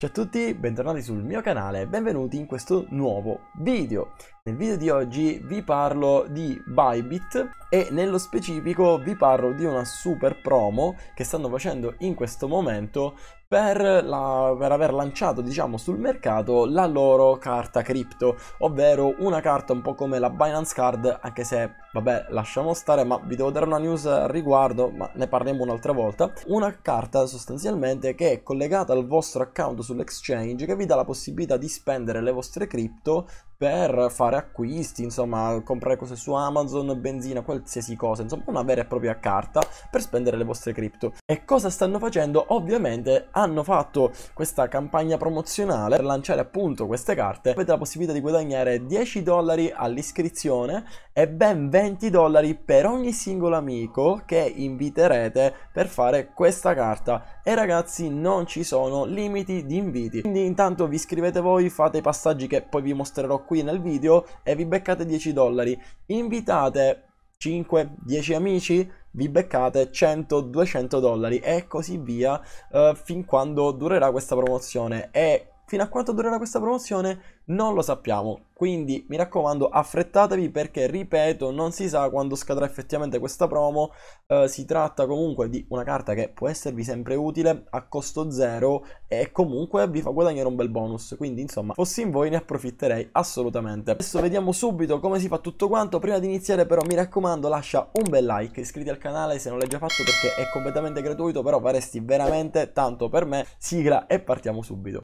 Ciao a tutti, bentornati sul mio canale e benvenuti in questo nuovo video. Nel video di oggi vi parlo di Bybit e nello specifico vi parlo di una super promo che stanno facendo in questo momento per, la, per aver lanciato diciamo sul mercato la loro carta crypto, ovvero una carta un po' come la Binance Card, anche se vabbè lasciamo stare ma vi devo dare una news al riguardo ma ne parliamo un'altra volta, una carta sostanzialmente che è collegata al vostro account sull'exchange che vi dà la possibilità di spendere le vostre crypto per fare acquisti, insomma, comprare cose su Amazon, benzina, qualsiasi cosa, insomma, una vera e propria carta per spendere le vostre cripto. E cosa stanno facendo? Ovviamente hanno fatto questa campagna promozionale per lanciare appunto queste carte. Avete la possibilità di guadagnare 10 dollari all'iscrizione e ben 20 dollari per ogni singolo amico che inviterete per fare questa carta e ragazzi non ci sono limiti di inviti quindi intanto vi iscrivete voi fate i passaggi che poi vi mostrerò qui nel video e vi beccate 10 dollari invitate 5 10 amici vi beccate 100 200 dollari e così via eh, fin quando durerà questa promozione e Fino a quanto durerà questa promozione non lo sappiamo, quindi mi raccomando affrettatevi perché ripeto non si sa quando scadrà effettivamente questa promo, eh, si tratta comunque di una carta che può esservi sempre utile a costo zero e comunque vi fa guadagnare un bel bonus, quindi insomma fossi in voi ne approfitterei assolutamente. Adesso vediamo subito come si fa tutto quanto, prima di iniziare però mi raccomando lascia un bel like, iscriviti al canale se non l'hai già fatto perché è completamente gratuito però faresti veramente tanto per me, sigla e partiamo subito.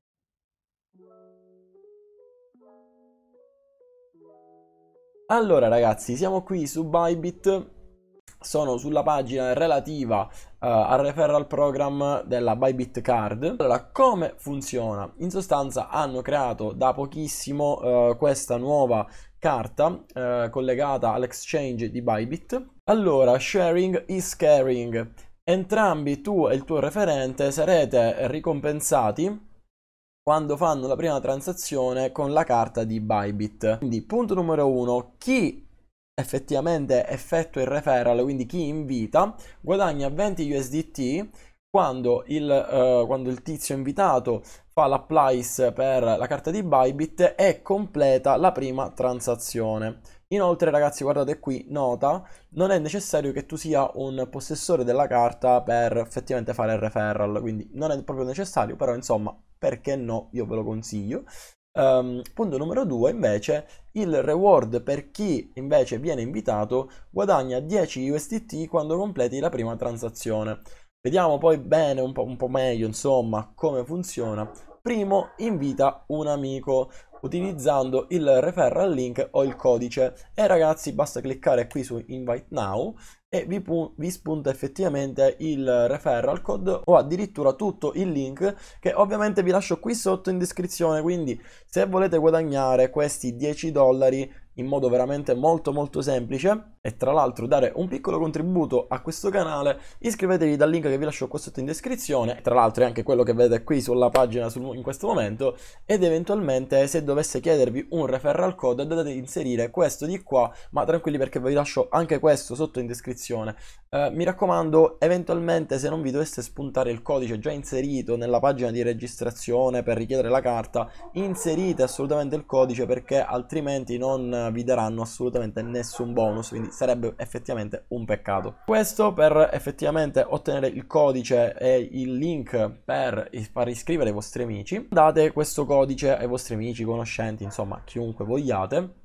Allora ragazzi, siamo qui su Bybit, sono sulla pagina relativa uh, al referral program della Bybit Card. Allora, come funziona? In sostanza hanno creato da pochissimo uh, questa nuova carta uh, collegata all'exchange di Bybit. Allora, sharing is caring. Entrambi tu e il tuo referente sarete ricompensati quando fanno la prima transazione con la carta di Bybit. Quindi punto numero uno, chi effettivamente effettua il referral, quindi chi invita, guadagna 20 USDT quando il, eh, quando il tizio invitato fa l'applies per la carta di Bybit e completa la prima transazione. Inoltre, ragazzi, guardate qui, nota, non è necessario che tu sia un possessore della carta per effettivamente fare il referral, quindi non è proprio necessario, però insomma perché no, io ve lo consiglio. Um, punto numero 2 invece il reward per chi invece viene invitato guadagna 10 USDT quando completi la prima transazione. Vediamo poi bene un po', un po meglio insomma come funziona Primo, invita un amico utilizzando il referral link o il codice. E ragazzi, basta cliccare qui su Invite Now e vi, vi, spunta effettivamente il referral code o addirittura tutto il link che ovviamente vi lascio qui sotto in descrizione. Quindi se volete guadagnare questi 10 dollari in modo veramente molto molto semplice e tra l'altro dare un piccolo contributo a questo canale, iscrivetevi dal link che vi lascio qua sotto in descrizione, tra l'altro è anche quello che vedete qui sulla pagina sul, in questo momento, ed eventualmente se dovesse chiedervi un referral code andate ad inserire questo di qua, ma tranquilli perché vi lascio anche questo sotto in descrizione. Eh, mi raccomando, eventualmente se non vi dovesse spuntare il codice già inserito nella pagina di registrazione per richiedere la carta, inserite assolutamente il codice perché altrimenti non vi daranno assolutamente nessun bonus, quindi sarebbe effettivamente un peccato. Questo per effettivamente ottenere il codice e il link per far iscrivere i vostri amici. Date questo codice ai vostri amici, conoscenti, insomma, chiunque vogliate.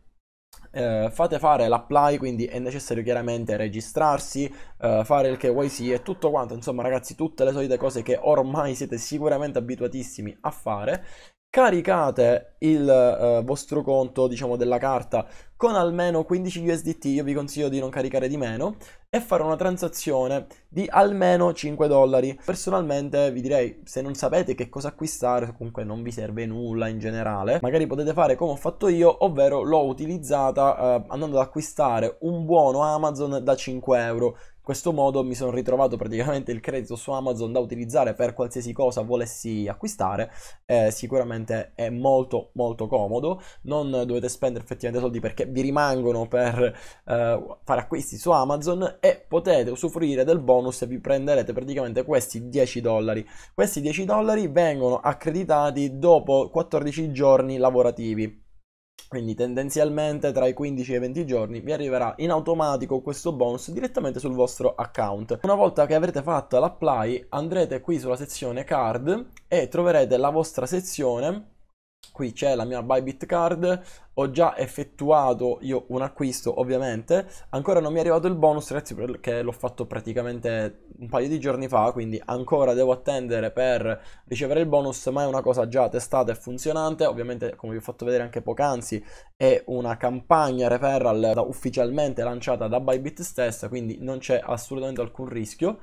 Eh, fate fare l'apply, quindi è necessario chiaramente registrarsi, eh, fare il KYC e tutto quanto, insomma ragazzi, tutte le solite cose che ormai siete sicuramente abituatissimi a fare. Caricate il eh, vostro conto, diciamo, della carta con almeno 15 USDT, io vi consiglio di non caricare di meno, e fare una transazione di almeno 5 dollari. Personalmente vi direi, se non sapete che cosa acquistare, comunque non vi serve nulla in generale, magari potete fare come ho fatto io, ovvero l'ho utilizzata eh, andando ad acquistare un buono Amazon da 5 euro questo modo mi sono ritrovato praticamente il credito su Amazon da utilizzare per qualsiasi cosa volessi acquistare. Eh, sicuramente è molto molto comodo, non dovete spendere effettivamente soldi perché vi rimangono per eh, fare acquisti su Amazon e potete usufruire del bonus e vi prenderete praticamente questi 10 dollari. Questi 10 dollari vengono accreditati dopo 14 giorni lavorativi. Quindi tendenzialmente tra i 15 e i 20 giorni vi arriverà in automatico questo bonus direttamente sul vostro account. Una volta che avrete fatto l'apply andrete qui sulla sezione card e troverete la vostra sezione qui c'è la mia Bybit Card, ho già effettuato io un acquisto ovviamente, ancora non mi è arrivato il bonus ragazzi perché l'ho fatto praticamente un paio di giorni fa, quindi ancora devo attendere per ricevere il bonus, ma è una cosa già testata e funzionante, ovviamente come vi ho fatto vedere anche poc'anzi è una campagna referral ufficialmente lanciata da Bybit stessa, quindi non c'è assolutamente alcun rischio.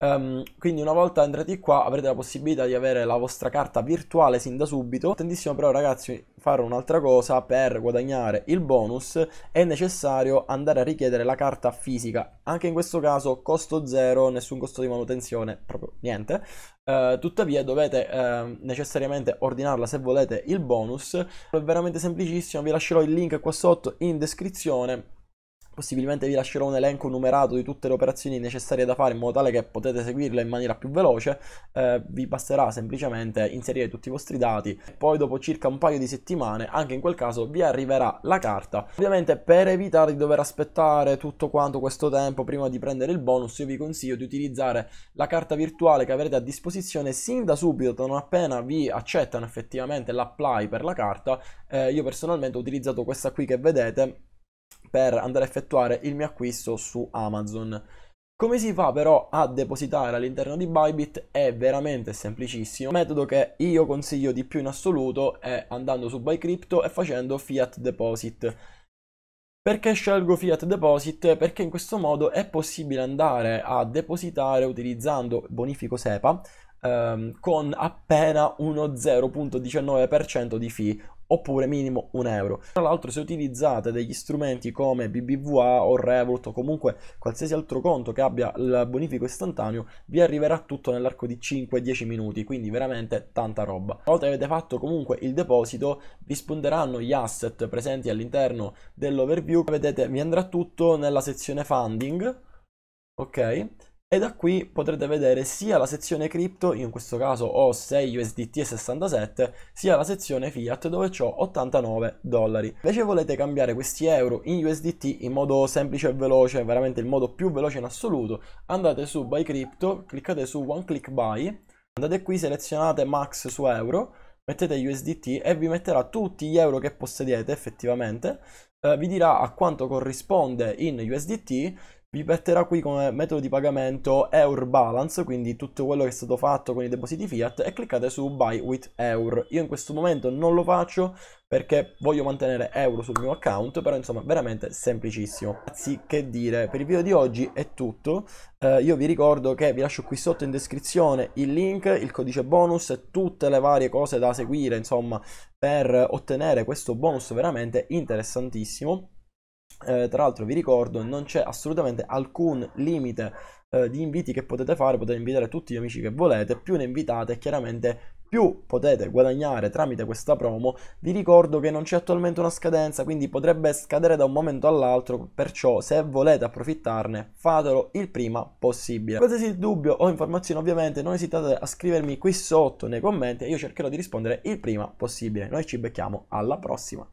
Um, quindi una volta entrati qua avrete la possibilità di avere la vostra carta virtuale sin da subito. Tantissimo però ragazzi fare un'altra cosa per guadagnare il bonus è necessario andare a richiedere la carta fisica. Anche in questo caso costo zero, nessun costo di manutenzione, proprio niente. Uh, tuttavia dovete uh, necessariamente ordinarla se volete il bonus. È veramente semplicissimo, vi lascerò il link qua sotto in descrizione Possibilmente vi lascerò un elenco numerato di tutte le operazioni necessarie da fare in modo tale che potete seguirle in maniera più veloce. Eh, vi basterà semplicemente inserire tutti i vostri dati e poi dopo circa un paio di settimane, anche in quel caso, vi arriverà la carta. Ovviamente per evitare di dover aspettare tutto quanto questo tempo prima di prendere il bonus, io vi consiglio di utilizzare la carta virtuale che avrete a disposizione sin da subito, non appena vi accettano effettivamente l'apply per la carta. Eh, io personalmente ho utilizzato questa qui che vedete per andare a effettuare il mio acquisto su Amazon. Come si fa però a depositare all'interno di Bybit è veramente semplicissimo. Il metodo che io consiglio di più in assoluto è andando su ByCrypto e facendo fiat deposit. Perché scelgo Fiat Deposit? Perché in questo modo è possibile andare a depositare utilizzando bonifico SEPA ehm, con appena uno 0.19% di fee, oppure minimo un euro. Tra l'altro se utilizzate degli strumenti come BBVA o Revolut o comunque qualsiasi altro conto che abbia il bonifico istantaneo vi arriverà tutto nell'arco di 5-10 minuti quindi veramente tanta roba. Una volta che avete fatto comunque il deposito vi spunteranno gli asset presenti all'interno dell'overview vedete mi andrà tutto nella sezione funding ok e da qui potrete vedere sia la sezione crypto, io in questo caso ho 6 USDT e 67, sia la sezione fiat dove ho 89 dollari. Invece volete cambiare questi euro in USDT in modo semplice e veloce, veramente il modo più veloce in assoluto, andate su Buy Crypto, cliccate su One Click Buy, andate qui, selezionate Max su euro, mettete USDT e vi metterà tutti gli euro che possedete effettivamente, eh, vi dirà a quanto corrisponde in USDT vi metterà qui come metodo di pagamento EUR Balance, quindi tutto quello che è stato fatto con i depositi fiat e cliccate su Buy with EUR. Io in questo momento non lo faccio perché voglio mantenere euro sul mio account, però insomma veramente semplicissimo. Ragazzi che dire, per il video di oggi è tutto, eh, io vi ricordo che vi lascio qui sotto in descrizione il link, il codice bonus e tutte le varie cose da seguire insomma per ottenere questo bonus veramente interessantissimo. Eh, tra l'altro vi ricordo, non c'è assolutamente alcun limite eh, di inviti che potete fare, potete invitare tutti gli amici che volete, più ne invitate chiaramente più potete guadagnare tramite questa promo. Vi ricordo che non c'è attualmente una scadenza, quindi potrebbe scadere da un momento all'altro, perciò se volete approfittarne fatelo il prima possibile. Qualsiasi dubbio o informazione ovviamente non esitate a scrivermi qui sotto nei commenti e io cercherò di rispondere il prima possibile. Noi ci becchiamo alla prossima.